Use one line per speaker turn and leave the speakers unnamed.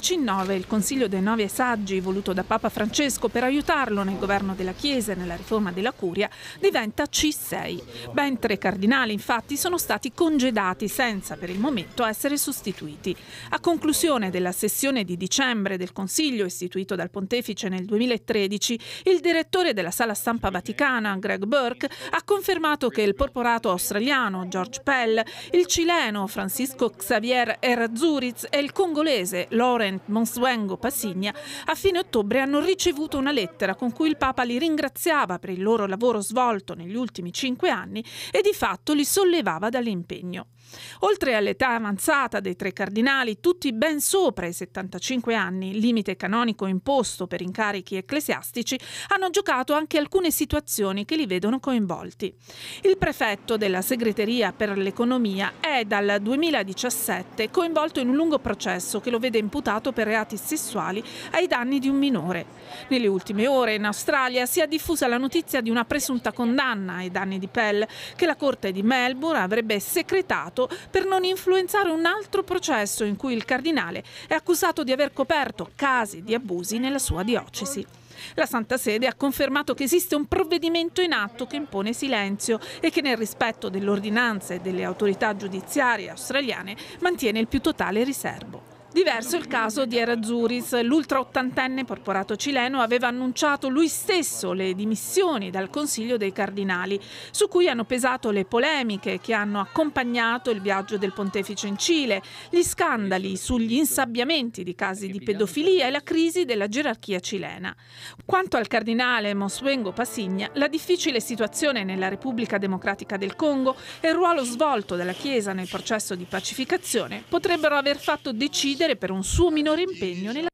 C9, il Consiglio dei Nove Saggi, voluto da Papa Francesco per aiutarlo nel governo della Chiesa e nella riforma della Curia, diventa C6. Ben tre cardinali, infatti, sono stati congedati senza per il momento essere sostituiti. A conclusione della sessione di dicembre del Consiglio, istituito dal Pontefice nel 2013, il direttore della Sala Stampa Vaticana, Greg Burke, ha confermato che il porporato australiano George Pell, il cileno Francisco Xavier Errazuriz e il congolese Lauren Monsuengo Pasigna, a fine ottobre hanno ricevuto una lettera con cui il Papa li ringraziava per il loro lavoro svolto negli ultimi cinque anni e di fatto li sollevava dall'impegno. Oltre all'età avanzata dei tre cardinali, tutti ben sopra i 75 anni, limite canonico imposto per incarichi ecclesiastici, hanno giocato anche alcune situazioni che li vedono coinvolti. Il prefetto della segreteria per l'economia è dal 2017 coinvolto in un lungo processo che lo vede imputato imputato per reati sessuali ai danni di un minore. Nelle ultime ore in Australia si è diffusa la notizia di una presunta condanna ai danni di Pell che la Corte di Melbourne avrebbe secretato per non influenzare un altro processo in cui il cardinale è accusato di aver coperto casi di abusi nella sua diocesi. La Santa Sede ha confermato che esiste un provvedimento in atto che impone silenzio e che nel rispetto dell'ordinanza e delle autorità giudiziarie australiane mantiene il più totale riservo. Diverso il caso di Erazuris. L'ultra ottantenne porporato cileno aveva annunciato lui stesso le dimissioni dal Consiglio dei Cardinali, su cui hanno pesato le polemiche che hanno accompagnato il viaggio del pontefice in Cile, gli scandali sugli insabbiamenti di casi di pedofilia e la crisi della gerarchia cilena. Quanto al cardinale Monsuengo Pasigna, la difficile situazione nella Repubblica Democratica del Congo e il ruolo svolto dalla Chiesa nel processo di pacificazione potrebbero aver fatto decidere decidere per un suo minore impegno nella